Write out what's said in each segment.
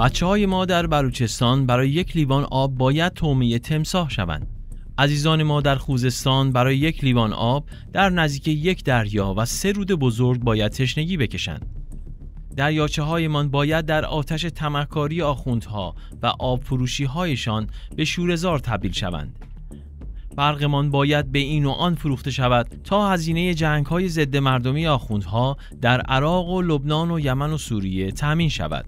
بچه های ما در بلوچستان برای یک لیوان آب باید تومه تمساه شوند. عزیزان ما در خوزستان برای یک لیوان آب در نزدیک یک دریا و سه رود بزرگ باید تشنگی بکشند. دریاچه باید در آتش تمکاری آخوندها و آب فروشی هایشان به شورزار تبدیل شوند. برقمان باید به این و آن فروخته شود تا هزینه جنگ های ضد مردمی آخوندها در عراق و لبنان و یمن و سوریه تأمین شود.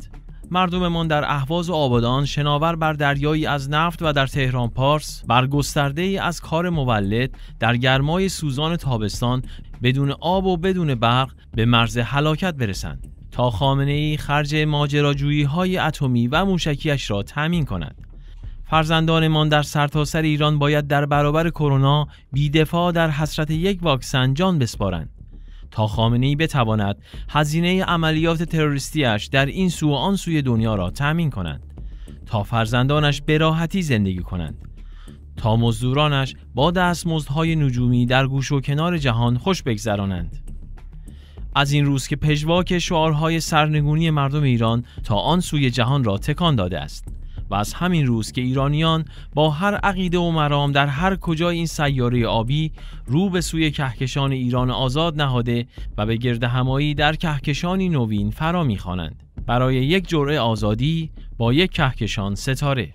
مردممان در اهواز و آبادان شناور بر دریایی از نفت و در تهران پارس بر گسترده ای از کار مولد در گرمای سوزان تابستان بدون آب و بدون برق به مرز هلاکت برسند تا خامنه ای خرج ماجراجویی های اتمی و موشکیش را تمین کند فرزندانمان در سرتاسر ایران باید در برابر کرونا بیدفاع در حسرت یک واکسن جان بسپارند تا خامنه ای بتواند هزینه عملیات تروریستیش در این سو و آن سوی دنیا را تأمین کنند تا فرزندانش به راحتی زندگی کنند تا مزدورانش با دستمزدهای نجومی در گوش و کنار جهان خوش بگذرانند از این روز که پژواک شعارهای سرنگونی مردم ایران تا آن سوی جهان را تکان داده است و از همین روز که ایرانیان با هر عقیده و مرام در هر کجای این سیاره آبی رو به سوی کهکشان ایران آزاد نهاده و به گرد همایی در کهکشانی نوین فرا میخوانند برای یک جرعه آزادی با یک کهکشان ستاره